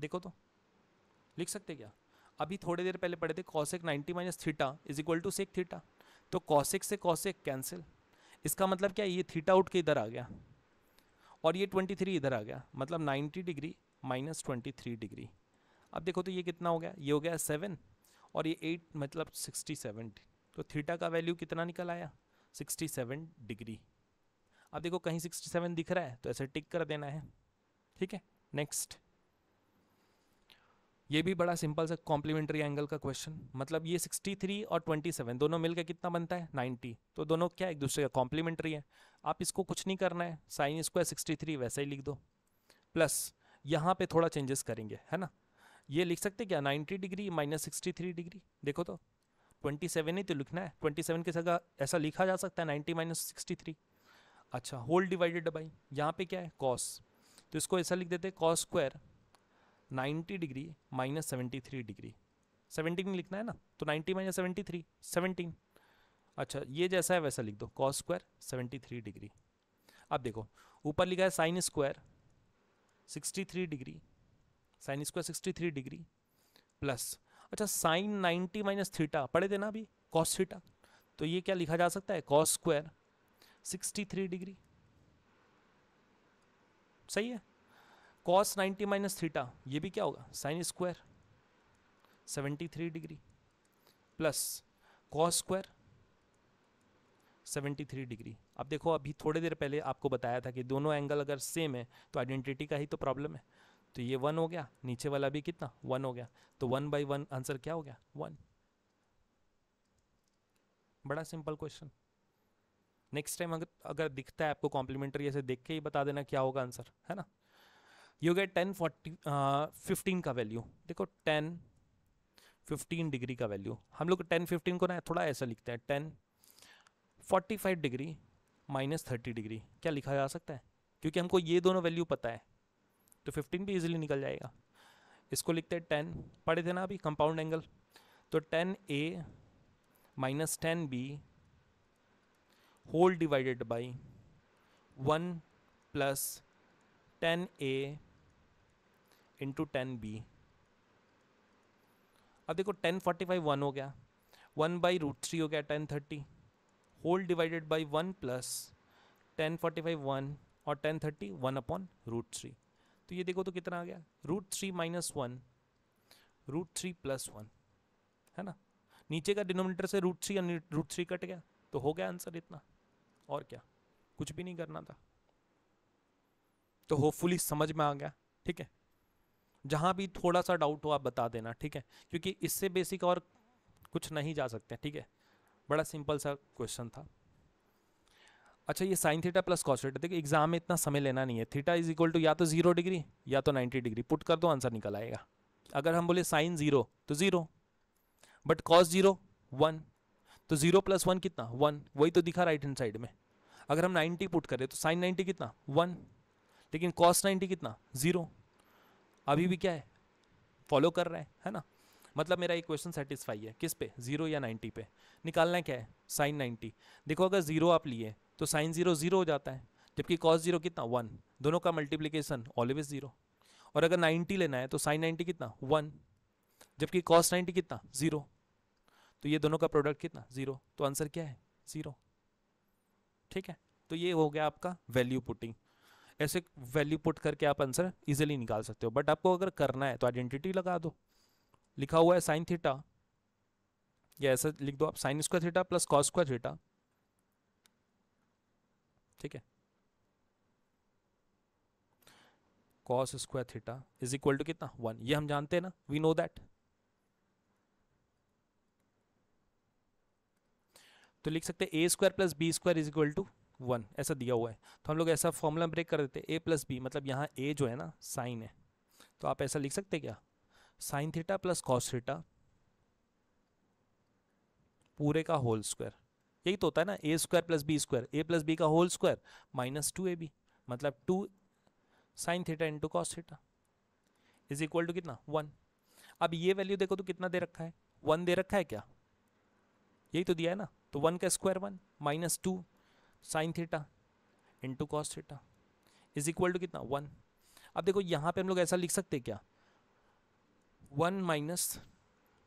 देखो तो लिख सकते क्या अभी थोड़ी देर पहले पढ़े थे cosec ninety minus theta is equal to sec theta तो कॉसिक से कॉसिक कैंसिल इसका मतलब क्या ये थीटा उठ के इधर आ गया और ये ट्वेंटी थ्री इधर आ गया मतलब ninety degree minus twenty three degree अब देखो तो ये कितना हो गया ये हो गया सेवन और ये एट मतलब सिक्सटी सेवन तो थीटा का वैल्यू कितना निकल आया 67 डिग्री अब देखो कहीं 67 दिख रहा है तो ऐसे टिक कर देना है ठीक है नेक्स्ट ये भी बड़ा सिंपल सा कॉम्प्लीमेंट्री एंगल का क्वेश्चन मतलब ये 63 और 27 दोनों मिलकर कितना बनता है 90 तो दोनों क्या एक दूसरे का कॉम्प्लीमेंट्री है आप इसको कुछ नहीं करना है साइन स्क्वायर थ्री वैसे ही लिख दो प्लस यहाँ पे थोड़ा चेंजेस करेंगे है ना ये लिख सकते क्या 90 डिग्री माइनस सिक्सटी डिग्री देखो तो ट्वेंटी सेवन ही तो लिखना है ट्वेंटी सेवन की जगह ऐसा लिखा जा सकता है नाइन्टी माइनस सिक्सटी थ्री अच्छा होल डिवाइडेड बाई यहाँ पे क्या है कॉस तो इसको ऐसा लिख देते हैं cos square ninety degree minus seventy three degree seventeen लिखना है ना तो ninety minus seventy three seventeen अच्छा ये जैसा है वैसा लिख दो cos square seventy three degree अब देखो ऊपर लिखा है sine square sixty three degree sine square sixty three degree plus अच्छा साइन नाइन्टी माइनस थीटा पढ़े थे ना अभी कॉस थीटा तो ये क्या लिखा जा सकता है cos square sixty three degree सही है कॉस नाइन्टी माइनस थीटा ये भी क्या होगा sine square seventy three degree plus cos square seventy three degree अब देखो अभी थोड़ी देर पहले आपको बताया था कि दोनों एंगल अगर सेम है तो आइडेंटिटी का ही तो प्रॉब्लम है तो ये वन हो गया नीचे वाला भी कितना वन हो गया तो वन बाई वन आंसर क्या हो गया वन बड़ा सिंपल क्वेश्चन नेक्स्ट टाइम अगर अगर दिखता है आपको कॉम्प्लीमेंट्री ऐसे देख के ही बता देना क्या होगा आंसर है ना you get tan forty fifteen का वैल्यू देखो टेन फिफ्टीन डिग्री का वैल्यू हम लोग टेन फिफ्टीन को ना थोड़ा ऐसा लिखते हैं tan forty five degree minus thirty degree क्या लिखा जा सकता है क्योंकि हमको ये दोनों वैल्यू पता है तो फिफ्टीन भी इजिली निकल जाएगा इसको लिखते हैं टेन पढ़े थे ना अभी कंपाउंड एंगल तो tan A minus tan B whole divided by one plus tan A into tan B अब देखो टेन फोर्टी फाइव वन हो गया वन बाई रूट थ्री हो गया tan thirty whole divided by one plus tan forty five one और tan thirty one upon root three तो ये देखो तो कितना आ गया root three minus one root three plus one है ना नीचे का डिनोमिनेटर से root three root three cut गया तो हो गया आंसर इतना और क्या कुछ भी नहीं करना था तो होपफुली समझ में आ गया ठीक है जहां भी थोड़ा सा डाउट हो आप बता देना ठीक है क्योंकि इससे बेसिक और कुछ नहीं जा सकते ठीक है बड़ा सिंपल सा क्वेश्चन था अच्छा ये sine theta plus cos theta देखिए एग्जाम में इतना समय लेना नहीं है थीटा इज इक्वल टू या तो जीरो डिग्री या तो नाइन्टी डिग्री पुट कर दो आंसर निकल आएगा अगर हम बोले साइन जीरो तो zero but cos zero one तो जीरो प्लस वन कितना वन वही तो दिखा राइट हैंड साइड में अगर हम नाइन्टी पुट करें तो साइन नाइन्टी कितना वन लेकिन कॉस नाइन्टी कितना जीरो अभी भी क्या है फॉलो कर रहे हैं है ना मतलब मेरा क्वेश्चन सेटिस्फाई है किस पे जीरो या नाइन्टी पे निकालना क्या है साइन नाइन्टी देखो अगर जीरो आप लिए तो साइन जीरो जीरो हो जाता है जबकि कॉस जीरो कितना वन दोनों का मल्टीप्लीकेशन ऑलवेज जीरो और अगर नाइन्टी लेना है तो साइन नाइन्टी कितना वन जबकि कॉस नाइन्टी कितना जीरो तो ये दोनों का प्रोडक्ट कितना जीरो तो आंसर क्या है जीरो ठीक है तो ये हो गया आपका वैल्यू पुटिंग ऐसे वैल्यू पुट करके आप आंसर इजीली निकाल सकते हो बट आपको अगर करना है तो आइडेंटिटी लगा दो लिखा हुआ है साइन थीटा या ऐसा लिख दो आप sine square theta plus cos square theta ठीक है cos square theta is equal to कितना वन ये हम जानते हैं ना वी नो दैट तो लिख सकते हैं A square plus B square is equal to one ऐसा दिया हुआ है तो हम लोग ऐसा फॉर्मूला ब्रेक कर देते हैं ए प्लस बी मतलब यहाँ ए जो है ना साइन है तो आप ऐसा लिख सकते क्या sine theta plus cos theta पूरे का होल स्क्वायर यही तो होता है ना A square plus B square A plus B का whole square minus two A B मतलब two sine theta into cos theta is equal to कितना वन अब ये वैल्यू देखो तो कितना दे रखा है वन दे रखा है क्या यही तो दिया है ना तो वन का square one minus two sine theta into cos theta is equal to कितना वन अब देखो यहाँ पे हम लोग ऐसा लिख सकते क्या वन माइनस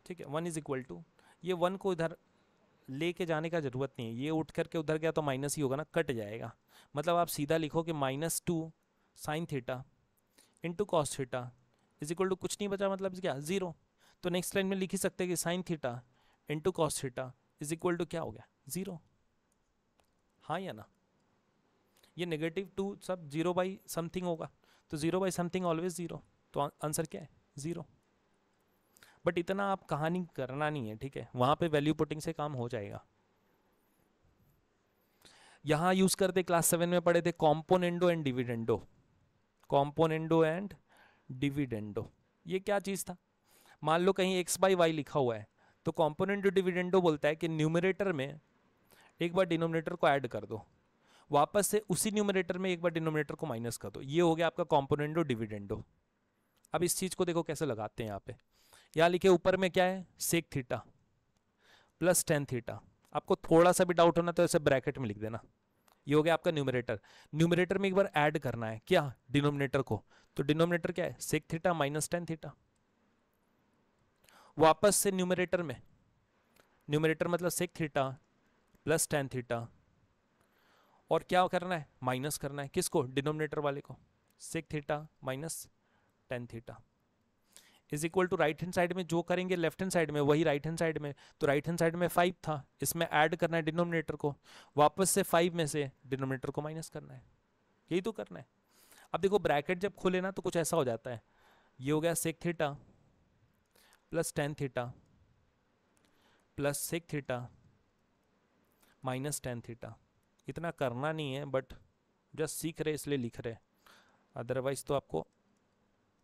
ठीक है वन इज़ इक्वल टू ये वन को इधर ले के जाने का ज़रूरत नहीं है ये उठ करके उधर गया तो माइनस ही होगा ना कट जाएगा मतलब आप सीधा लिखो कि minus two sine theta into cos theta is equal to कुछ नहीं बचा मतलब क्या हाँ, ज़ीरो तो नेक्स्ट लाइन में लिख ही सकते हैं कि sine theta into cos theta is equal to क्या हो गया ज़ीरो हाँ या ना ये नेगेटिव टू सब जीरो बाई समथिंग होगा तो zero by something always zero तो आंसर क्या है ज़ीरो बट इतना आप कहानी करना नहीं है ठीक है वहां पे वैल्यू पुटिंग से काम हो जाएगा यहां यूज़ करते क्लास सेवन में पढ़े थे componendo and dividendo componendo and dividendo ये क्या चीज़ था मान लो कहीं एक्स बाई वाई लिखा हुआ है तो कॉम्पोनेंडो डिविडेंडो बोलता है कि न्यूमिनेटर में एक बार डिनोमिनेटर को ऐड कर दो वापस से उसी न्यूमिनेटर में एक बार डिनोमिनेटर को माइनस कर दो ये हो गया आपका कॉम्पोनेंडो डिविडेंडो अब इस चीज़ को देखो कैसे लगाते हैं यहाँ पे यहाँ लिखे ऊपर में क्या है sec theta plus tan theta आपको थोड़ा सा भी डाउट होना तो ऐसे ब्रैकेट में लिख देना ये हो गया आपका न्यूमरेटर न्यूमरेटर में एक बार ऐड करना है क्या डिनोमिनेटर को तो डिनोमिनेटर क्या है sec theta minus tan theta वापस से न्यूमरेटर में न्यूमरेटर मतलब sec theta plus tan theta और क्या करना है माइनस करना है किसको डिनोमिनेटर वाले को sec theta minus tan theta is equal to right hand side में जो करेंगे लेफ्ट हैंड साइड में वही राइट हैंड साइड में तो राइट हैंड साइड में फाइव था इसमें ऐड करना है डिनोमिनेटर को वापस से फाइव में से डिनोमिनेटर को माइनस करना है यही तो करना है अब देखो ब्रैकेट जब खोले ना तो कुछ ऐसा हो जाता है ये हो गया sec theta plus tan theta plus sec theta minus tan theta इतना करना नहीं है बट जस्ट सीख रहे इसलिए लिख रहे अदरवाइज तो आपको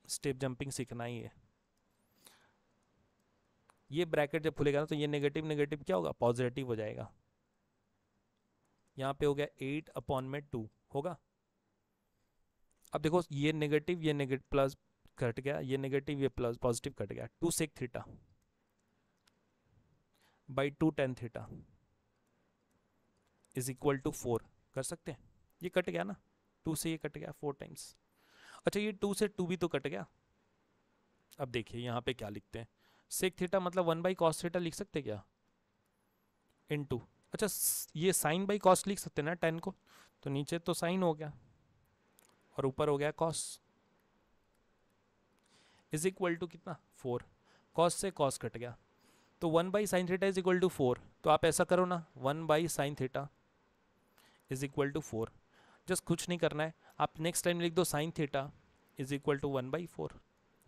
स्टेप जंपिंग सीखना ही है ये ब्रैकेट जब खुलेगा ना तो ये नेगेटिव नेगेटिव क्या होगा पॉजिटिव हो जाएगा यहाँ पे हो गया एट अपॉन में टू होगा अब देखो ये नेगेटिव ये नेगेटिव प्लस कट गया ये नेगेटिव ये प्लस पॉजिटिव कट गया two sec theta by two tan theta is equal to four कर सकते हैं ये कट गया ना टू से ये कट गया फोर टाइम्स अच्छा ये टू से टू भी तो कट गया अब देखिए यहाँ पे क्या लिखते हैं सेक थीटा मतलब वन बाई कॉस थीटा लिख सकते क्या इन टू अच्छा ये साइन बाई कॉस लिख सकते ना टेन को तो नीचे तो साइन हो गया और ऊपर हो गया कॉस इज इक्वल टू कितना फोर कॉस से कॉस कट गया तो one by sine theta is equal to four तो आप ऐसा करो ना one by sine theta is equal to four just कुछ नहीं करना है आप नेक्स्ट टाइम लिख दो sine theta is equal to one by four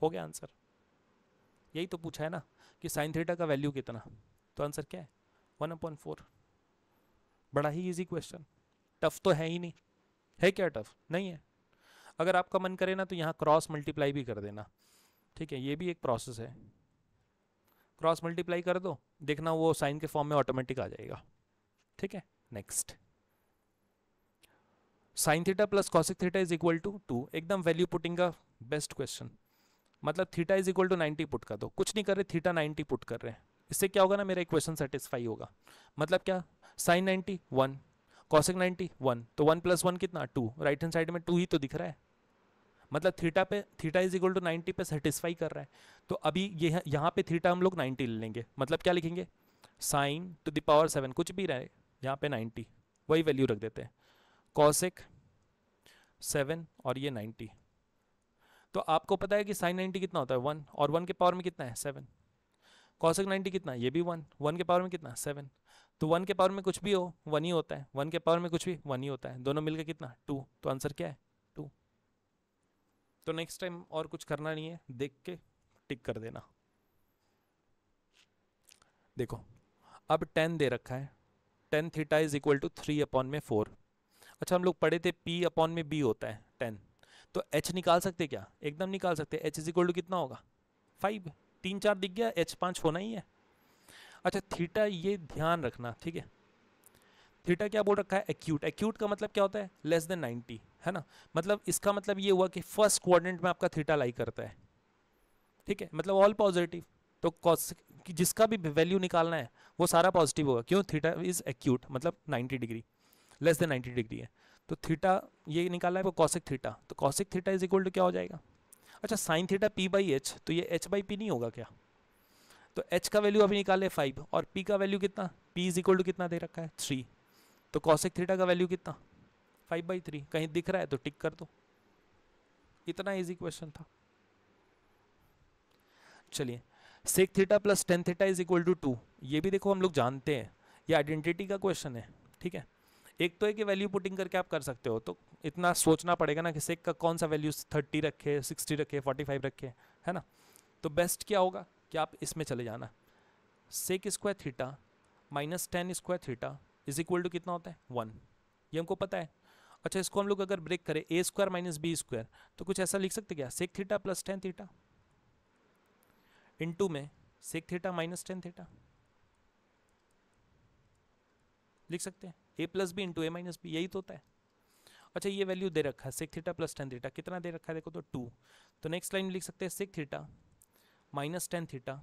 हो गया आंसर यही तो पूछा है ना कि साइन थीटा का वैल्यू कितना तो आंसर क्या है वन अपॉइंट फोर बड़ा ही इजी क्वेश्चन टफ तो है ही नहीं है क्या टफ नहीं है अगर आपका मन करे ना तो यहाँ क्रॉस मल्टीप्लाई भी कर देना ठीक है ये भी एक प्रोसेस है क्रॉस मल्टीप्लाई कर दो देखना वो साइन के फॉर्म में ऑटोमेटिक आ जाएगा ठीक है next sine theta plus cosec theta is equal to two एकदम वैल्यू पुटिंग का बेस्ट क्वेश्चन मतलब theta is equal to ninety put कर दो कुछ नहीं कर रहे थीटा नाइन्टी पुट कर रहे हैं इससे क्या होगा ना मेरा इक्वेशन सेटिस्फाई होगा मतलब क्या sine ninety one cosec ninety one तो वन प्लस वन कितना टू राइट हैंड साइड में टू ही तो दिख रहा है मतलब थीटा पे theta is equal to ninety पे सेटिस्फाई कर रहा है तो अभी ये यहाँ पे थीटा हम लोग नाइन्टी ले लेंगे मतलब क्या लिखेंगे साइन टू दावर सेवन कुछ भी रहे यहाँ पे नाइन्टी वही वैल्यू रख देते हैं कॉसिक सेवन और ये नाइन्टी तो आपको पता है कि साइन नाइन्टी कितना होता है वन और वन के पावर में कितना है सेवन कौशक नाइन्टी कितना है ये भी वन वन के पावर में कितना सेवन तो वन के पावर में कुछ भी हो वन ही होता है वन के पावर में कुछ भी वन ही होता है दोनों मिलकर कितना टू तो आंसर क्या है टू तो नेक्स्ट टाइम और कुछ करना नहीं है देख के टिक कर देना देखो अब टेन दे रखा है tan theta is equal to three upon में फोर अच्छा हम लोग पढ़े थे पी अपॉन में बी होता है टेन तो एच निकाल सकते क्या एकदम निकाल सकते एच इज इक्वल टू कितना होगा फाइव तीन चार दिख गया एच पाँच होना ही है अच्छा थीटा ये ध्यान रखना ठीक है थीटा क्या बोल रखा है एक्यूट एक्यूट का मतलब क्या होता है लेस देन नाइन्टी है ना मतलब इसका मतलब ये हुआ कि फर्स्ट क्वारेंट में आपका थीटा लाई करता है ठीक है मतलब ऑल पॉजिटिव तो कॉस जिसका भी वैल्यू निकालना है वो सारा पॉजिटिव होगा क्यों थीटा इज एक्यूट मतलब 90 डिग्री लेस देन 90 डिग्री है तो थीटा ये निकाला है वो कॉसिक थीटा तो cosec theta is equal to क्या हो जाएगा अच्छा sine theta P by H तो ये एच बाई पी नहीं होगा क्या तो एच का वैल्यू अभी निकाले फाइव और पी का वैल्यू कितना पी इज इक्वल टू कितना दे रखा है थ्री तो कॉसिक थीटा का वैल्यू कितना फाइव बाई थ्री कहीं दिख रहा है तो टिक कर दो इतना इजी क्वेश्चन था चलिए sec theta plus tan theta is equal to two ये भी देखो हम लोग जानते हैं ये आइडेंटिटी का क्वेश्चन है ठीक है एक तो है कि वैल्यू पुटिंग करके आप कर सकते हो तो इतना सोचना पड़ेगा ना कि सेक का कौन सा वैल्यू थर्टी रखे सिक्सटी रखे फोर्टी फाइव रखे है ना तो बेस्ट क्या होगा कि आप इसमें चले जाना sec square theta minus tan square theta is equal to कितना होता है वन ये हमको पता है अच्छा इसको हम लोग अगर ब्रेक करें A square minus B square तो कुछ ऐसा लिख सकते क्या sec theta plus tan theta into में sec theta minus tan theta लिख सकते हैं A plus B into A minus B यही तो होता है अच्छा ये वैल्यू दे रखा है sec theta plus tan theta कितना दे रखा है देखो तो टू तो नेक्स्ट लाइन लिख सकते हैं sec theta minus tan theta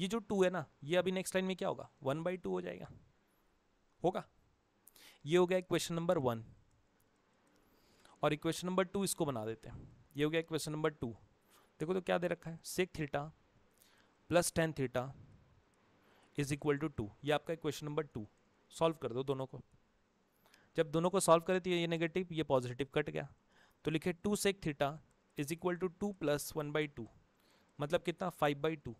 ये जो टू है ना ये अभी नेक्स्ट लाइन में क्या होगा वन बाई टू हो जाएगा होगा ये हो गया क्वेश्चन नंबर वन और इक्वेशन नंबर टू इसको बना देते हैं ये हो गया इक्वेशन नंबर टू देखो तो क्या दे रखा है sec theta plus tan theta is equal to two ये आपका इक्वेशन नंबर टू सॉल्व कर दो दोनों को जब दोनों को सॉल्व करें तो ये नेगेटिव ये पॉजिटिव कट गया तो लिखे two sec theta is equal to two plus one by two मतलब कितना फाइव बाई टू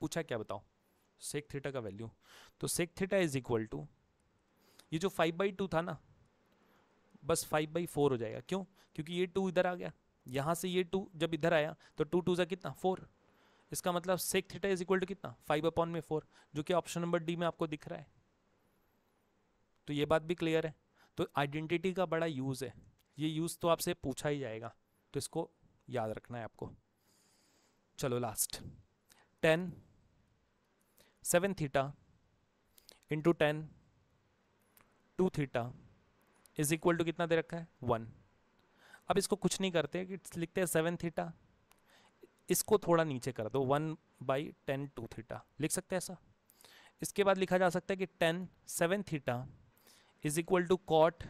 पूछा क्या बताओ सेक थीटा का वैल्यू तो sec theta is equal to ये जो फाइव बाई टू था ना बस फाइव बाई फोर हो जाएगा क्यों क्योंकि ये टू इधर आ गया यहाँ से ये टू जब इधर आया तो टू टू ज़ा कितना फोर इसका मतलब sec theta is equal to कितना फाइव अपॉन में फोर जो कि ऑप्शन नंबर डी में आपको दिख रहा है तो ये बात भी क्लियर है तो आइडेंटिटी का बड़ा यूज़ है ये यूज़ तो आपसे पूछा ही जाएगा तो इसको याद रखना है आपको चलो last tan seven theta into tan two theta is equal to कितना दे रखा है वन अब इसको कुछ नहीं करते कि लिखते हैं सेवन थीटा इसको थोड़ा नीचे कर दो one by tan two theta लिख सकते हैं ऐसा इसके बाद लिखा जा सकता है कि tan seven theta is equal to cot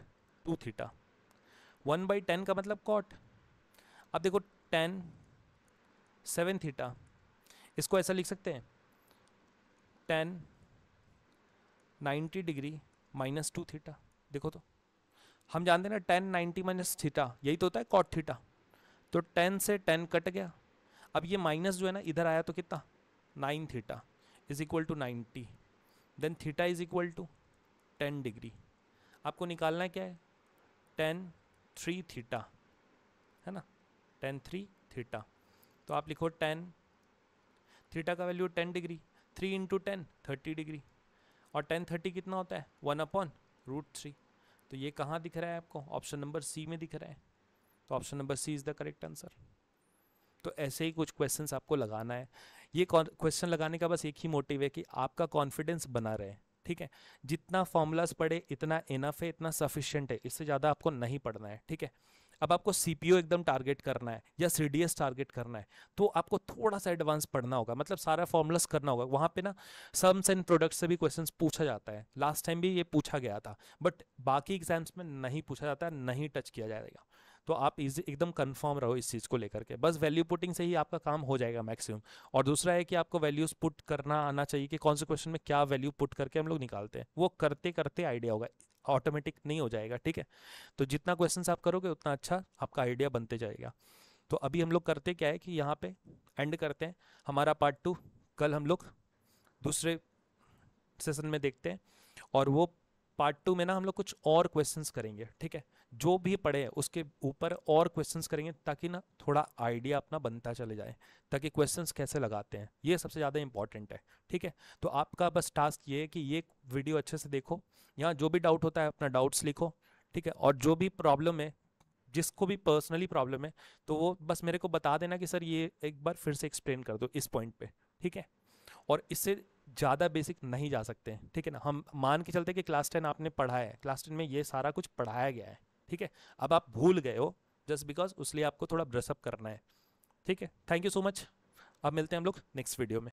two theta one by tan का मतलब कॉट अब देखो टेन सेवन थीटा इसको ऐसा लिख सकते हैं tan ninety degree minus two theta देखो तो हम जानते हैं ना टेन नाइन्टी माइनस थीटा यही तो होता है कॉट थीटा तो टेन से टेन कट गया अब ये माइनस जो है ना इधर आया तो कितना nine theta is equal to ninety then theta is equal to ten degree आपको निकालना क्या है टेन थ्री थीटा है ना टेन थ्री थीटा तो आप लिखो टेन थीटा का value ten degree three into tan thirty degree और टेन थर्टी कितना होता है वन अपॉन रूट थ्री तो ये कहाँ दिख रहा है आपको ऑप्शन नंबर सी में दिख रहा है तो option number C is the correct answer तो ऐसे ही कुछ क्वेश्चंस आपको लगाना है ये क्वेश्चन लगाने का बस एक ही मोटिव है कि आपका कॉन्फिडेंस बना रहे ठीक है जितना फॉर्मूलाज पढ़े इतना इनफ है इतना सफिशियंट है इससे ज़्यादा आपको नहीं पढ़ना है ठीक है अब आपको सी एकदम टारगेट करना है या सी टारगेट करना है तो आपको थोड़ा सा एडवांस पढ़ना होगा मतलब सारा फॉर्मूलास करना होगा वहाँ पे ना सम्स एंड प्रोडक्ट्स से भी क्वेश्चंस पूछा जाता है लास्ट टाइम भी ये पूछा गया था बट बाकी एग्जाम्स में नहीं पूछा जाता है नहीं टच किया जाएगा तो आप एकदम कन्फर्म रहो इस चीज़ को लेकर के बस वैल्यू पुटिंग से ही आपका काम हो जाएगा मैक्सिमम और दूसरा है कि आपको वैल्यूज पुट करना आना चाहिए कि कौन से क्वेश्चन में क्या वैल्यू पुट करके हम लोग निकालते हैं वो करते करते आइडिया होगा ऑटोमेटिक नहीं हो जाएगा ठीक है तो जितना क्वेश्चन आप करोगे उतना अच्छा आपका आइडिया बनते जाएगा तो अभी हम लोग करते क्या है कि यहाँ पे एंड करते हैं हमारा पार्ट टू कल हम लोग दूसरे सेशन में देखते हैं और वो पार्ट टू में ना हम लोग कुछ और क्वेश्चंस करेंगे ठीक है जो भी पढ़े उसके ऊपर और क्वेश्चंस करेंगे ताकि ना थोड़ा आइडिया अपना बनता चले जाए ताकि क्वेश्चंस कैसे लगाते हैं ये सबसे ज़्यादा इंपॉर्टेंट है ठीक है तो आपका बस टास्क ये है कि ये वीडियो अच्छे से देखो यहाँ जो भी डाउट होता है अपना डाउट्स लिखो ठीक है और जो भी प्रॉब्लम है जिसको भी पर्सनली प्रॉब्लम है तो वो बस मेरे को बता देना कि सर ये एक बार फिर से एक्सप्लेन कर दो इस पॉइंट पर ठीक है और इससे ज़्यादा बेसिक नहीं जा सकते ठीक है ना हम मान के चलते कि क्लास टेन आपने पढ़ा है क्लास टेन में ये सारा कुछ पढ़ाया गया है ठीक है अब आप भूल गए हो जस्ट बिकॉज उस आपको थोड़ा ब्रशअप करना है ठीक है थैंक यू सो मच अब मिलते हैं हम लोग नेक्स्ट वीडियो में